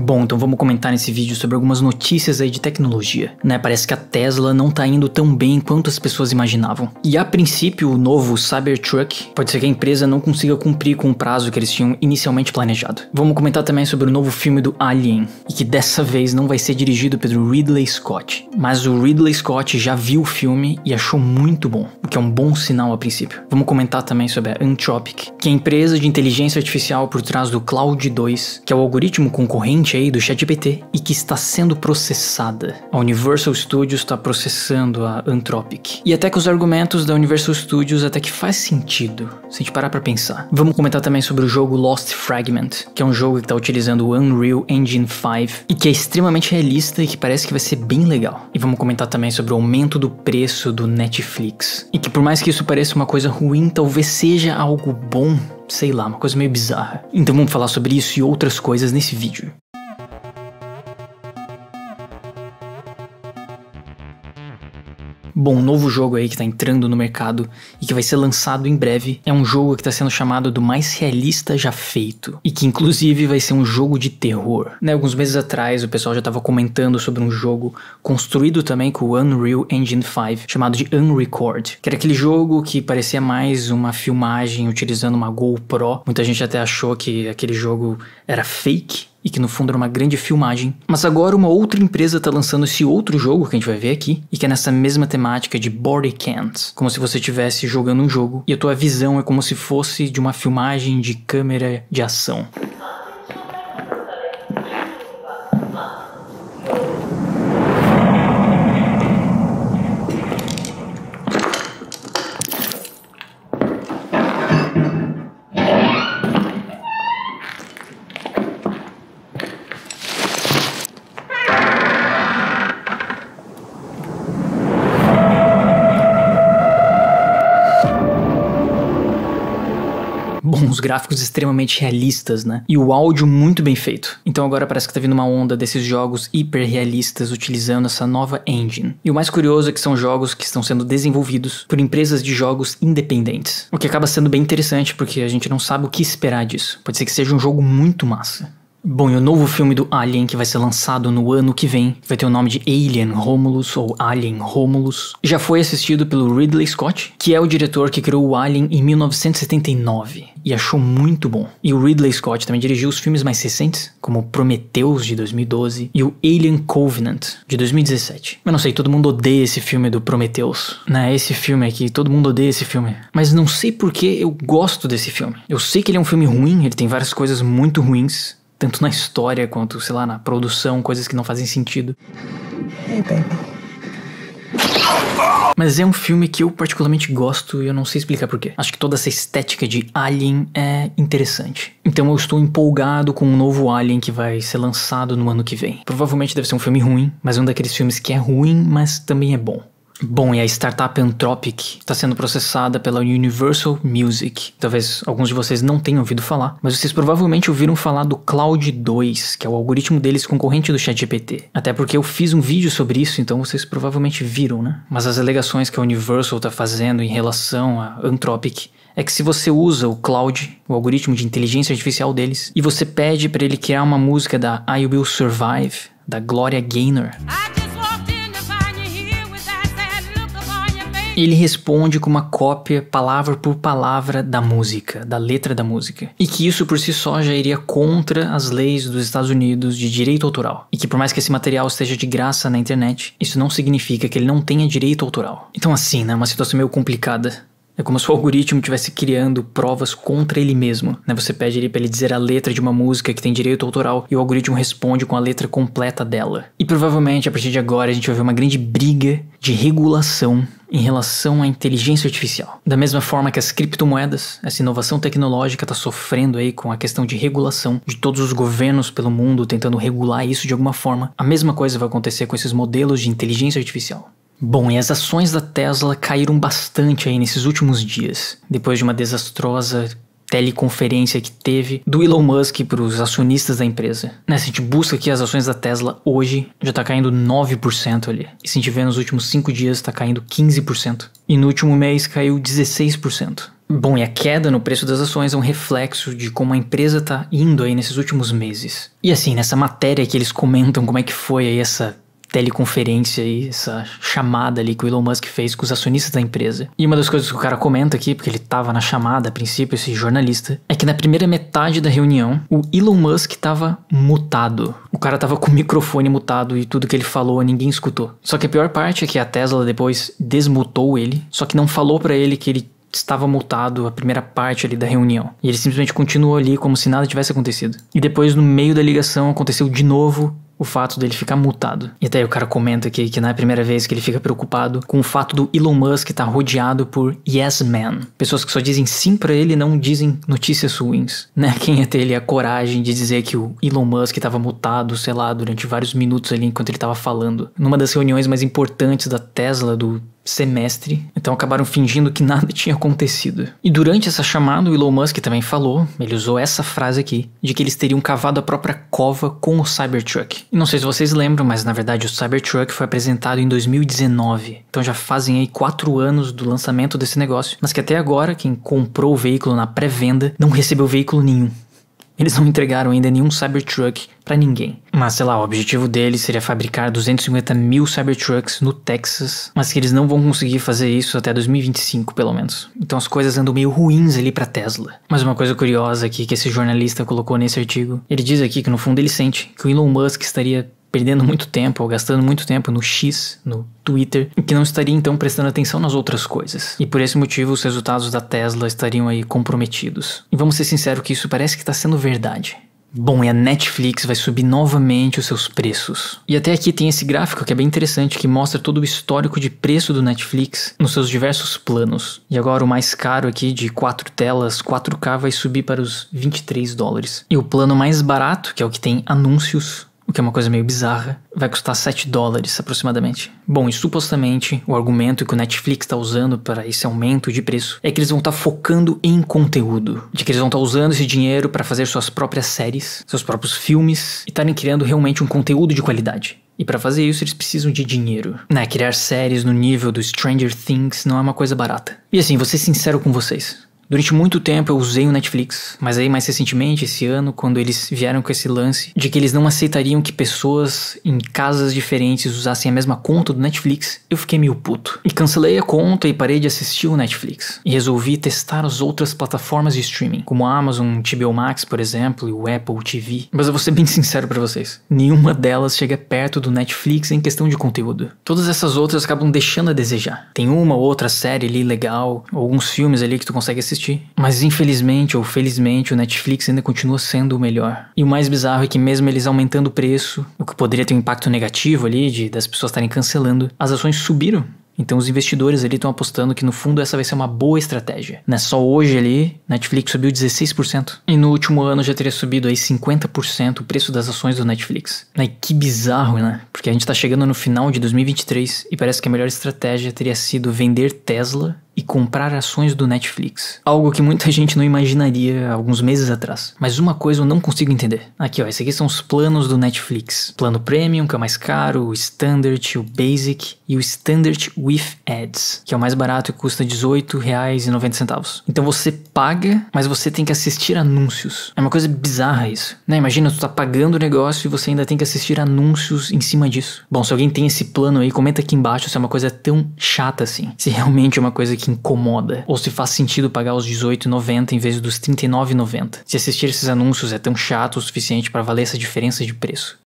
Bom, então vamos comentar nesse vídeo sobre algumas notícias aí de tecnologia, né? Parece que a Tesla não tá indo tão bem quanto as pessoas imaginavam. E a princípio, o novo Cybertruck pode ser que a empresa não consiga cumprir com o prazo que eles tinham inicialmente planejado. Vamos comentar também sobre o novo filme do Alien, e que dessa vez não vai ser dirigido pelo Ridley Scott. Mas o Ridley Scott já viu o filme e achou muito bom, o que é um bom sinal a princípio. Vamos comentar também sobre a Anthropic, que é a empresa de inteligência artificial por trás do Cloud 2, que é o algoritmo concorrente recente aí do ChatGPT e que está sendo processada. A Universal Studios está processando a Anthropic. E até que os argumentos da Universal Studios até que faz sentido, se a gente parar pra pensar. Vamos comentar também sobre o jogo Lost Fragment, que é um jogo que está utilizando o Unreal Engine 5 e que é extremamente realista e que parece que vai ser bem legal. E vamos comentar também sobre o aumento do preço do Netflix. E que por mais que isso pareça uma coisa ruim, talvez seja algo bom sei lá, uma coisa meio bizarra. Então vamos falar sobre isso e outras coisas nesse vídeo. Bom, um novo jogo aí que tá entrando no mercado e que vai ser lançado em breve é um jogo que tá sendo chamado do mais realista já feito e que inclusive vai ser um jogo de terror. Né, alguns meses atrás o pessoal já tava comentando sobre um jogo construído também com o Unreal Engine 5 chamado de Unrecord, que era aquele jogo que parecia mais uma filmagem utilizando uma GoPro. Muita gente até achou que aquele jogo era fake, e que no fundo era uma grande filmagem. Mas agora uma outra empresa está lançando esse outro jogo que a gente vai ver aqui e que é nessa mesma temática de body cams, como se você estivesse jogando um jogo e a tua visão é como se fosse de uma filmagem de câmera de ação. uns gráficos extremamente realistas, né? E o áudio muito bem feito. Então agora parece que tá vindo uma onda desses jogos hiperrealistas utilizando essa nova engine. E o mais curioso é que são jogos que estão sendo desenvolvidos por empresas de jogos independentes. O que acaba sendo bem interessante porque a gente não sabe o que esperar disso. Pode ser que seja um jogo muito massa. Bom, e o novo filme do Alien que vai ser lançado no ano que vem, vai ter o nome de Alien Romulus ou Alien Romulus, já foi assistido pelo Ridley Scott, que é o diretor que criou o Alien em 1979 e achou muito bom. E o Ridley Scott também dirigiu os filmes mais recentes, como Prometheus de 2012 e o Alien Covenant de 2017. Eu não sei, todo mundo odeia esse filme do Prometheus, né? Esse filme aqui, todo mundo odeia esse filme, mas não sei por que eu gosto desse filme. Eu sei que ele é um filme ruim, ele tem várias coisas muito ruins, tanto na história quanto, sei lá, na produção, coisas que não fazem sentido. Mas é um filme que eu particularmente gosto e eu não sei explicar porquê. Acho que toda essa estética de Alien é interessante. Então eu estou empolgado com um novo Alien que vai ser lançado no ano que vem. Provavelmente deve ser um filme ruim, mas é um daqueles filmes que é ruim, mas também é bom. Bom, e a startup Anthropic está sendo processada pela Universal Music. Talvez alguns de vocês não tenham ouvido falar, mas vocês provavelmente ouviram falar do Cloud 2, que é o algoritmo deles concorrente do ChatGPT. Até porque eu fiz um vídeo sobre isso, então vocês provavelmente viram, né? Mas as alegações que a Universal está fazendo em relação à Anthropic é que se você usa o Cloud, o algoritmo de inteligência artificial deles, e você pede para ele criar uma música da I Will Survive, da Gloria Gaynor. I ele responde com uma cópia, palavra por palavra, da música, da letra da música. E que isso por si só já iria contra as leis dos Estados Unidos de direito autoral. E que por mais que esse material esteja de graça na internet, isso não significa que ele não tenha direito autoral. Então, assim, né? Uma situação meio complicada. É como se o algoritmo estivesse criando provas contra ele mesmo. Né? Você pede ele para ele dizer a letra de uma música que tem direito autoral e o algoritmo responde com a letra completa dela. E provavelmente a partir de agora a gente vai ver uma grande briga de regulação em relação à inteligência artificial. Da mesma forma que as criptomoedas, essa inovação tecnológica está sofrendo aí com a questão de regulação de todos os governos pelo mundo tentando regular isso de alguma forma. A mesma coisa vai acontecer com esses modelos de inteligência artificial. Bom, e as ações da Tesla caíram bastante aí nesses últimos dias, depois de uma desastrosa teleconferência que teve do Elon Musk para os acionistas da empresa. Né, se a gente busca aqui as ações da Tesla hoje, já está caindo 9% ali. E se a gente vê nos últimos 5 dias, está caindo 15%. E no último mês caiu 16%. Bom, e a queda no preço das ações é um reflexo de como a empresa está indo aí nesses últimos meses. E assim, nessa matéria que eles comentam como é que foi aí essa teleconferência aí, essa chamada ali que o Elon Musk fez com os acionistas da empresa. E uma das coisas que o cara comenta aqui, porque ele tava na chamada a princípio, esse jornalista, é que na primeira metade da reunião, o Elon Musk tava mutado. O cara tava com o microfone mutado e tudo que ele falou ninguém escutou. Só que a pior parte é que a Tesla depois desmutou ele, só que não falou para ele que ele estava multado a primeira parte ali da reunião. E ele simplesmente continuou ali como se nada tivesse acontecido. E depois, no meio da ligação, aconteceu de novo o fato dele ficar mutado. E até o cara comenta aqui que não é a primeira vez que ele fica preocupado com o fato do Elon Musk estar tá rodeado por yes men, pessoas que só dizem sim para ele e não dizem notícias ruins, né? Quem ia ter ele a coragem de dizer que o Elon Musk estava mutado, sei lá, durante vários minutos ali enquanto ele estava falando. Numa das reuniões mais importantes da Tesla do semestre, então acabaram fingindo que nada tinha acontecido. E durante essa chamada, o Elon Musk também falou, ele usou essa frase aqui, de que eles teriam cavado a própria cova com o Cybertruck. E não sei se vocês lembram, mas na verdade o Cybertruck foi apresentado em 2019, então já fazem aí quatro anos do lançamento desse negócio, mas que até agora quem comprou o veículo na pré-venda não recebeu veículo nenhum. Eles não entregaram ainda nenhum Cybertruck para ninguém. Mas sei lá, o objetivo deles seria fabricar 250 mil Cybertrucks no Texas, mas que eles não vão conseguir fazer isso até 2025, pelo menos. Então as coisas andam meio ruins ali para Tesla. Mas uma coisa curiosa aqui que esse jornalista colocou nesse artigo, ele diz aqui que no fundo ele sente que o Elon Musk estaria perdendo muito tempo ou gastando muito tempo no X, no Twitter, que não estaria então prestando atenção nas outras coisas. E por esse motivo, os resultados da Tesla estariam aí comprometidos. E vamos ser sinceros que isso parece que está sendo verdade. Bom, e a Netflix vai subir novamente os seus preços. E até aqui tem esse gráfico que é bem interessante, que mostra todo o histórico de preço do Netflix nos seus diversos planos. E agora o mais caro aqui, de 4 telas, 4K, vai subir para os 23 dólares. E o plano mais barato, que é o que tem anúncios, o que é uma coisa meio bizarra, vai custar 7 dólares aproximadamente. Bom, e supostamente o argumento que o Netflix está usando para esse aumento de preço é que eles vão estar tá focando em conteúdo, de que eles vão estar tá usando esse dinheiro para fazer suas próprias séries, seus próprios filmes e estarem criando realmente um conteúdo de qualidade. E para fazer isso eles precisam de dinheiro. Né, criar séries no nível do Stranger Things não é uma coisa barata. E assim, vou ser sincero com vocês. Durante muito tempo eu usei o Netflix, mas aí mais recentemente, esse ano, quando eles vieram com esse lance de que eles não aceitariam que pessoas em casas diferentes usassem a mesma conta do Netflix, eu fiquei meio puto. E cancelei a conta e parei de assistir o Netflix. E resolvi testar as outras plataformas de streaming, como a Amazon, HBO Max, por exemplo, e o Apple TV. Mas eu vou ser bem sincero para vocês, nenhuma delas chega perto do Netflix em questão de conteúdo. Todas essas outras acabam deixando a desejar. Tem uma ou outra série ali legal, alguns filmes ali que tu consegue assistir assistir. Mas infelizmente ou felizmente o Netflix ainda continua sendo o melhor. E o mais bizarro é que mesmo eles aumentando o preço, o que poderia ter um impacto negativo ali de das pessoas estarem cancelando, as ações subiram. Então os investidores ali estão apostando que no fundo essa vai ser uma boa estratégia. Né? Só hoje ali, Netflix subiu 16%. E no último ano já teria subido aí 50% o preço das ações do Netflix. Né? E que bizarro, né? Porque a gente está chegando no final de 2023 e parece que a melhor estratégia teria sido vender Tesla e comprar ações do Netflix. Algo que muita gente não imaginaria alguns meses atrás. Mas uma coisa eu não consigo entender. Aqui, ó, esses aqui são os planos do Netflix. Plano Premium, que é o mais caro, o Standard, o Basic e o Standard with Ads, que é o mais barato e custa R$18,90. Então você paga, mas você tem que assistir anúncios. É uma coisa bizarra isso. Né? Imagina, tu tá pagando o negócio e você ainda tem que assistir anúncios em cima disso. Bom, se alguém tem esse plano aí, comenta aqui embaixo se é uma coisa tão chata assim. Se realmente é uma coisa que incomoda, ou se faz sentido pagar os 18,90 em vez dos 39,90. Se assistir esses anúncios é tão chato o suficiente para valer essa diferença de preço.